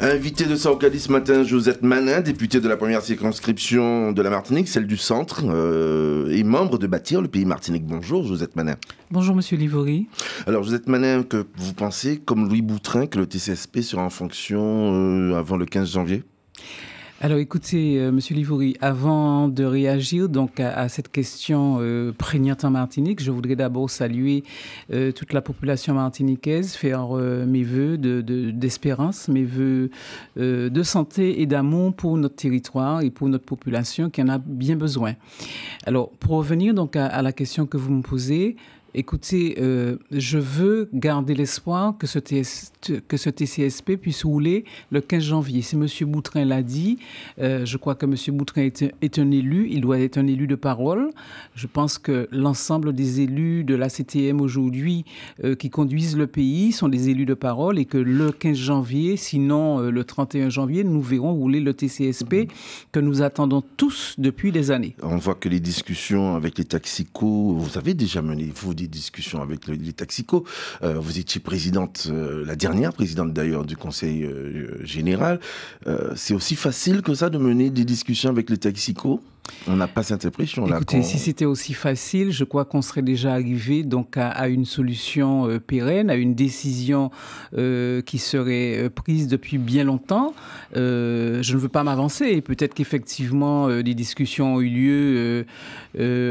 Invité de Saucali ce matin, Josette Manin, députée de la première circonscription de la Martinique, celle du centre, euh, et membre de Bâtir le pays Martinique. Bonjour Josette Manin. Bonjour Monsieur Livory. Alors Josette Manin, que vous pensez, comme Louis Boutrin, que le TCSP sera en fonction euh, avant le 15 janvier alors écoutez, euh, Monsieur Livouri, avant de réagir donc à, cette question euh, prégnante en Martinique, je voudrais d'abord saluer euh, toute la population martiniquaise, faire mes voeux d'espérance, mes voeux de santé et d'amour pour notre territoire et pour notre population qui en a bien besoin. Alors pour revenir donc à la question que vous me posez, Écoutez, euh, je veux garder l'espoir que, ce que ce TCSP puisse rouler le 15 janvier. Si M. Boutrin l'a dit, euh, je crois que M. Boutrin est un, élu, il doit être un élu de parole. Je pense que l'ensemble des élus de la CTM aujourd'hui euh, qui conduisent le pays sont des élus de parole et que le 15 janvier, sinon le 31 janvier, nous verrons rouler le TCSP mhm. que nous attendons tous depuis des années. On voit que les discussions avec les taxicos, vous avez déjà mené, vous des discussions avec les taxicos. Euh, vous étiez présidente, euh, la dernière présidente d'ailleurs du conseil euh, général. c'est aussi facile que ça de mener des discussions avec les taxicos on n'a pas cette impression là. Écoutez, si c'était aussi facile, je crois qu'on serait déjà arrivé donc à, une solution euh, pérenne, à une décision euh, qui serait euh, prise depuis bien longtemps. je ne veux pas m'avancer. Peut-être qu'effectivement des discussions ont eu lieu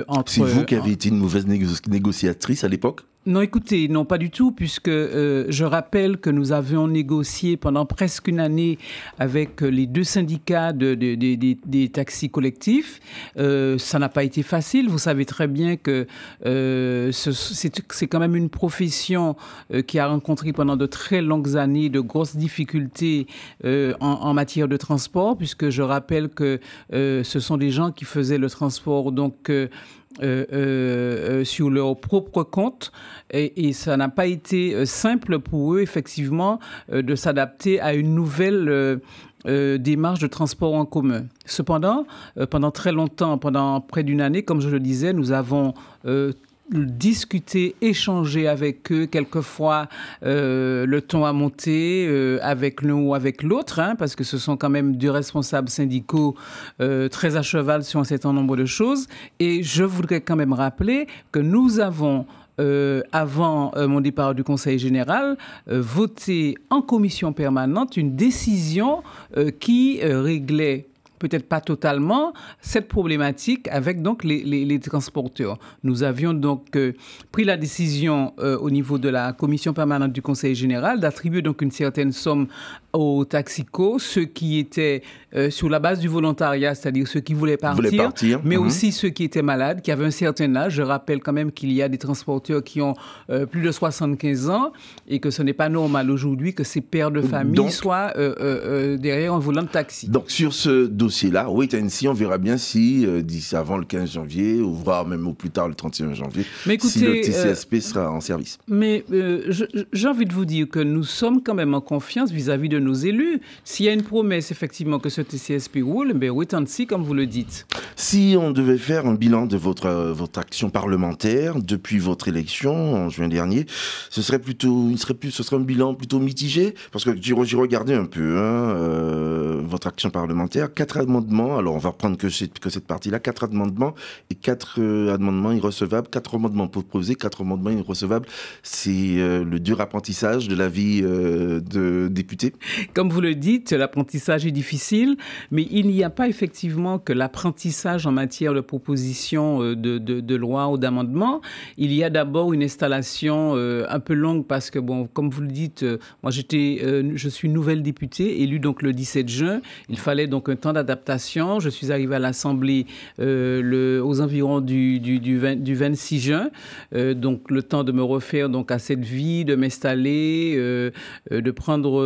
entre. C'est vous qui avez été une mauvaise négociatrice à l'époque. Non, écoutez, non, pas du tout, puisque euh, je rappelle que nous avions négocié pendant presque une année avec euh, les deux syndicats de, des taxis collectifs. Euh, ça n'a pas été facile. Vous savez très bien que c'est quand même une profession qui a rencontré pendant de très longues années de grosses difficultés en, en, matière de transport, puisque je rappelle que ce sont des gens qui faisaient le transport, donc euh, euh, euh, sur leur propre compte et, ça n'a pas été simple pour eux effectivement de s'adapter à une nouvelle démarche de transport en commun. Cependant, pendant très longtemps, pendant près d'une année, comme je le disais, nous avons discuter, échanger avec eux. Quelquefois, euh, le ton a monté euh, avec l'un ou avec l'autre, hein, parce que ce sont quand même des responsables syndicaux euh, très à cheval sur un certain nombre de choses. Et je voudrais quand même rappeler que nous avons avant mon départ du Conseil général, voté en commission permanente une décision qui réglait peut-être pas totalement, cette problématique avec donc les, transporteurs. Nous avions donc euh, pris la décision euh, au niveau de la commission permanente du Conseil général d'attribuer donc une certaine somme aux taxicos ceux qui étaient euh, sur la base du volontariat, c'est-à-dire ceux qui voulaient partir, mais mhm. aussi ceux qui étaient malades, qui avaient un certain âge. Je rappelle quand même qu'il y a des transporteurs qui ont euh, plus de 75 ans et que ce n'est pas normal aujourd'hui que ces pères de famille soient euh, derrière un volant de taxi. Donc sur ce dossier-là, oui, ainsi on verra bien si d'ici avant le 15 janvier, ou voire même au plus tard le 31 janvier, si le TCSP sera en service. Mais j'ai envie de vous dire que nous sommes quand même en confiance vis-à-vis -vis de nos nos élus. S'il y a une promesse, effectivement, que ce TCSP roule, ben, si comme vous le dites. Si on devait faire un bilan de votre, euh, votre action parlementaire depuis votre élection en juin dernier, ce serait plutôt, il serait plus, ce serait un bilan plutôt mitigé, parce que j'ai regardé un peu hein, euh, votre action parlementaire, quatre amendements, alors on va reprendre que, que cette partie-là, quatre amendements et quatre euh, amendements irrecevables, quatre amendements proposés, quatre amendements irrecevables, c'est le dur apprentissage de la vie de député. Comme vous le dites, l'apprentissage est difficile, mais il n'y a pas effectivement que l'apprentissage en matière de proposition euh, de, loi ou d'amendement. Il y a d'abord une installation euh, un peu longue parce que, bon, comme vous le dites, euh, moi j'étais, je suis nouvelle députée, élue donc le 17 juin. Il fallait donc un temps d'adaptation. Je suis arrivée à l'Assemblée aux environs du, du, 26 juin. donc le temps de me refaire donc à cette vie, de m'installer, de prendre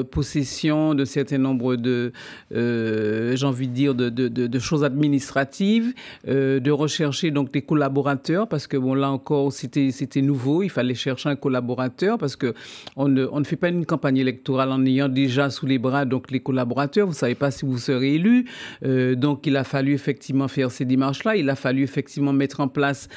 euh, possession de certain nombre de, euh, j'ai envie de dire, de, choses administratives, euh, de rechercher donc des collaborateurs, parce que bon, là encore, c'était nouveau, il fallait chercher un collaborateur, parce que on ne, fait pas une campagne électorale en ayant déjà sous les bras donc les collaborateurs, vous ne savez pas si vous serez élu, donc il a fallu effectivement faire ces démarches-là, il a fallu effectivement mettre en place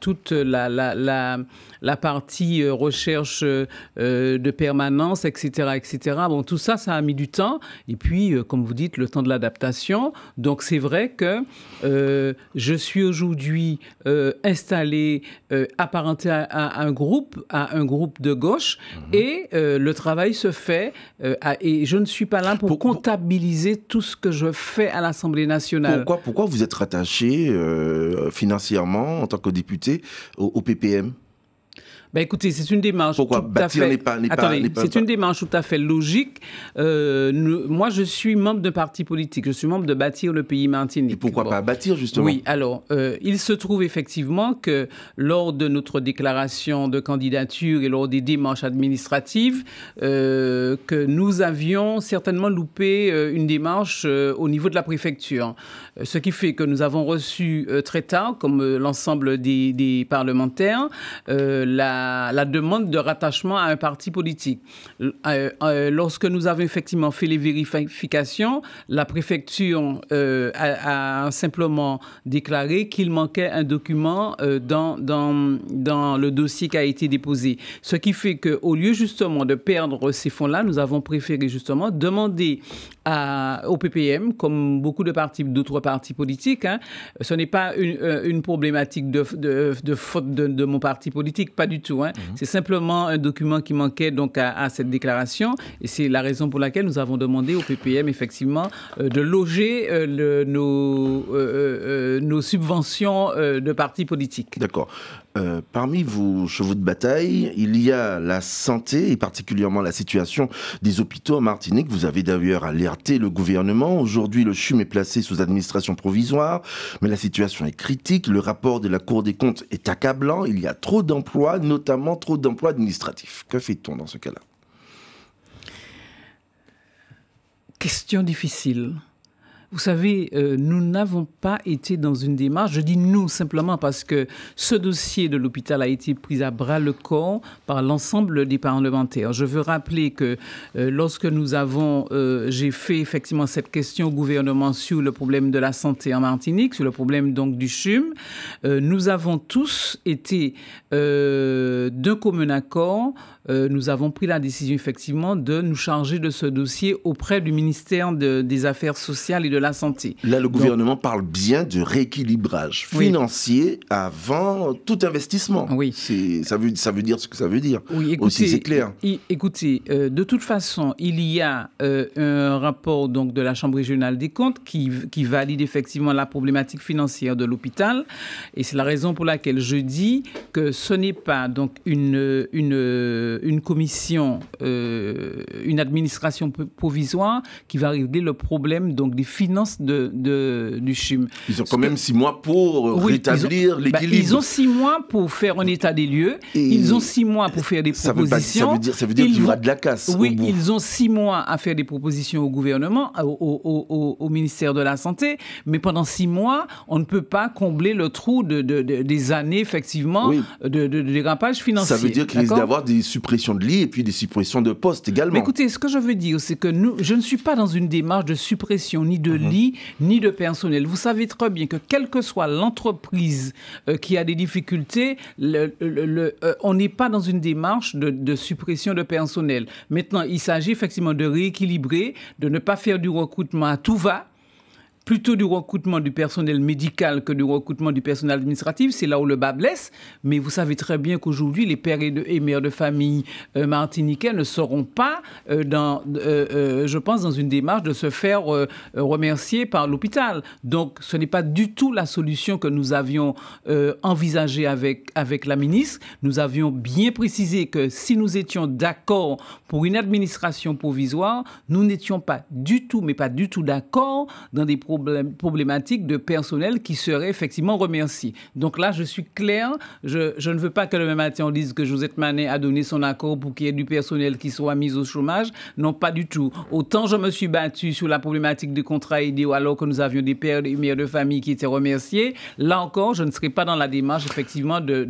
toute la, la, la, la partie recherche de permanence, etc., etc. Bon, tout ça, ça a mis du temps. Et puis, euh, comme vous dites, le temps de l'adaptation. Donc, c'est vrai que euh, je suis aujourd'hui euh, installé, apparenté à, un groupe, à un groupe de gauche. Mhm. Et le travail se fait. et je ne suis pas là pour, comptabiliser tout ce que je fais à l'Assemblée nationale. Pourquoi, pourquoi vous êtes rattaché financièrement en tant que député au PPM ben, écoutez, c'est une démarche tout à fait. Attendez, c'est une démarche tout à fait logique. Euh, moi, je suis membre d'un parti politique. Je suis membre de Bâtir le pays Martinique. Et pourquoi pas bâtir justement Oui. Alors, euh, il se trouve effectivement que lors de notre déclaration de candidature et lors des démarches administratives, euh, que nous avions certainement loupé une démarche au niveau de la préfecture. Ce qui fait que nous avons reçu très tard, comme l'ensemble des, des, parlementaires, la la, demande de rattachement à un parti politique. Euh, euh, lorsque nous avons effectivement fait les vérifications, la préfecture euh, a, simplement déclaré qu'il manquait un document dans, dans, dans le dossier qui a été déposé. Ce qui fait qu'au lieu justement de perdre ces fonds-là, nous avons préféré justement demander au PPM, comme beaucoup de partis, d'autres partis politiques. Hein. Ce n'est pas euh, une, problématique de, de, de faute de, mon parti politique, pas du tout. Hein. Mhm. C'est simplement un document qui manquait donc à, cette déclaration, et c'est la raison pour laquelle nous avons demandé au PPM effectivement euh, de loger euh, le, nos, nos subventions de partis politiques. D'accord. parmi vos chevaux de bataille, il y a la santé et particulièrement la situation des hôpitaux en Martinique. Vous avez d'ailleurs alerté le gouvernement. Aujourd'hui, le CHUM est placé sous administration provisoire, mais la situation est critique. Le rapport de la Cour des comptes est accablant. Il y a trop d'emplois, notamment trop d'emplois administratifs. Que fait-on dans ce cas-là Question difficile. Vous savez, euh, nous n'avons pas été dans une démarche, je dis nous simplement parce que ce dossier de l'hôpital a été pris à bras le corps par l'ensemble des parlementaires. Je veux rappeler que euh, lorsque nous avons, euh, j'ai fait effectivement cette question au gouvernement sur le problème de la santé en Martinique, sur le problème donc du CHUM, nous avons tous été d'un commun accord euh, nous avons pris la décision effectivement de nous charger de ce dossier auprès du ministère des Affaires sociales et de la Santé. Là, le gouvernement parle bien de rééquilibrage financier avant tout investissement. Oui. Ça veut, ça veut dire ce que ça veut dire. Oui, écoutez, Aussi, c'est clair. Écoutez, euh, de toute façon, il y a euh, un rapport donc, de la Chambre régionale des comptes qui, qui valide effectivement la problématique financière de l'hôpital. Et c'est la raison pour laquelle je dis que ce n'est pas donc une, une euh, une commission, euh, une administration provisoire qui va régler le problème donc des finances de, du CHUM. Ils ont quand même six mois pour euh, rétablir bah, l'équilibre. ils ont six mois pour faire un état des lieux. ils ont six mois pour faire des propositions. ça veut dire, qu'il y aura de la casse. Oui, ils ont six mois à faire des propositions au gouvernement, au, ministère de la Santé, mais pendant six mois, on ne peut pas combler le trou de, des années, effectivement, de, dérapage financier. Ça veut dire qu'il risque d'avoir des suppressions de lits et puis des suppressions de postes également. écoutez, ce que je veux dire, c'est que nous, je ne suis pas dans une démarche de suppression ni de mhm. lits ni de personnel. Vous savez très bien que quelle que soit l'entreprise euh, qui a des difficultés, le, euh, on n'est pas dans une démarche de, de suppression de personnel. Maintenant, il s'agit effectivement de rééquilibrer, de ne pas faire du recrutement à tout va plutôt du recrutement du personnel médical que du recrutement du personnel administratif. C'est là où le bas blesse. Mais vous savez très bien qu'aujourd'hui, les pères et, mères de famille euh, martiniquais ne seront pas, euh, dans, euh, je pense, dans une démarche de se faire remercier par l'hôpital. Donc, ce n'est pas du tout la solution que nous avions envisagée avec, avec la ministre. Nous avions bien précisé que si nous étions d'accord pour une administration provisoire, nous n'étions pas du tout, mais pas du tout d'accord dans des propositions problématique de personnel qui serait effectivement remercié. Donc là, je suis clair, je, ne veux pas que le même matin on dise que Josette Manet a donné son accord pour qu'il y ait du personnel qui soit mis au chômage. Non, pas du tout. Autant je me suis battu sur la problématique des contrats idéaux alors que nous avions des pères et mères de famille qui étaient remerciés. Là encore, je ne serai pas dans la démarche effectivement de,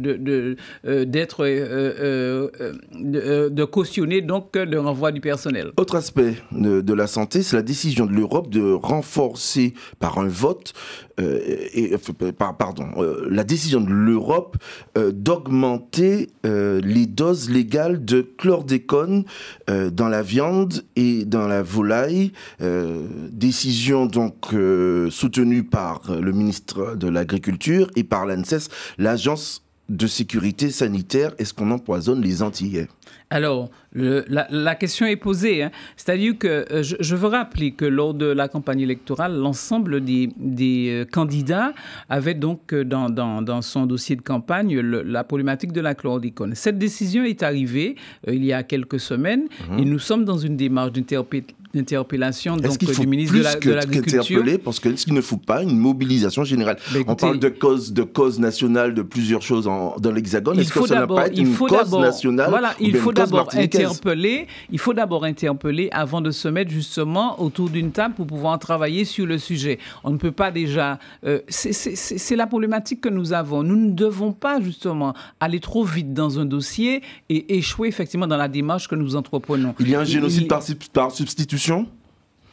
euh, d'être euh, euh, de, cautionner donc le renvoi du personnel. Autre aspect de, de la santé, c'est la décision de l'Europe de renforcer par un vote, euh, et, par, pardon, euh, la décision de l'Europe euh, d'augmenter les doses légales de chlordécone dans la viande et dans la volaille. décision donc soutenue par le ministre de l'Agriculture et par l'ANSES, l'Agence de sécurité sanitaire est-ce qu'on empoisonne les Antillais alors, la, question est posée. Hein. C'est-à-dire que euh, je, veux rappeler que lors de la campagne électorale, l'ensemble des, euh, candidats avait donc euh, dans, dans, son dossier de campagne la problématique de la chlordécone. Cette décision est arrivée il y a quelques semaines mhm. et nous sommes dans une démarche interpellation du ministre de l'Agriculture. La, parce que ce qu'il ne faut pas une mobilisation générale ben, On parle de cause, de cause nationale, de plusieurs choses dans l'Hexagone. Est-ce que ça n'a pas une cause nationale Voilà, il faut d'abord interpeller. Il faut d'abord interpeller avant de se mettre justement autour d'une table pour pouvoir travailler sur le sujet. On ne peut pas déjà. Euh, c'est la problématique que nous avons. Nous ne devons pas justement aller trop vite dans un dossier et échouer effectivement dans la démarche que nous entreprenons. Il y a un génocide par substitution Yeah.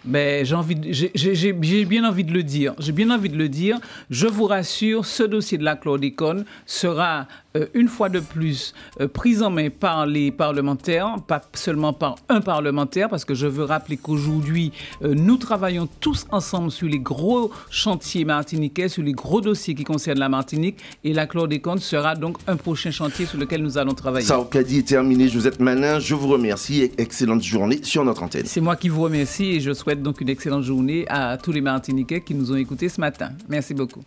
Mais j'ai bien envie de le dire. J'ai bien envie de le dire. Je vous rassure, ce dossier de la chlordécone sera euh, une fois de plus euh, pris en main par les parlementaires, pas seulement par un parlementaire, parce que je veux rappeler qu'aujourd'hui, euh, nous travaillons tous ensemble sur les gros chantiers martiniquais, sur les gros dossiers qui concernent la Martinique, et la chlordécone sera donc un prochain chantier sur lequel nous allons travailler. Ça, dit est terminé. Josette Manin, je vous remercie. Excellente journée sur notre antenne. C'est moi qui vous remercie et je souhaite donc une excellente journée à tous les Martiniquais qui nous ont écoutés ce matin. Merci beaucoup.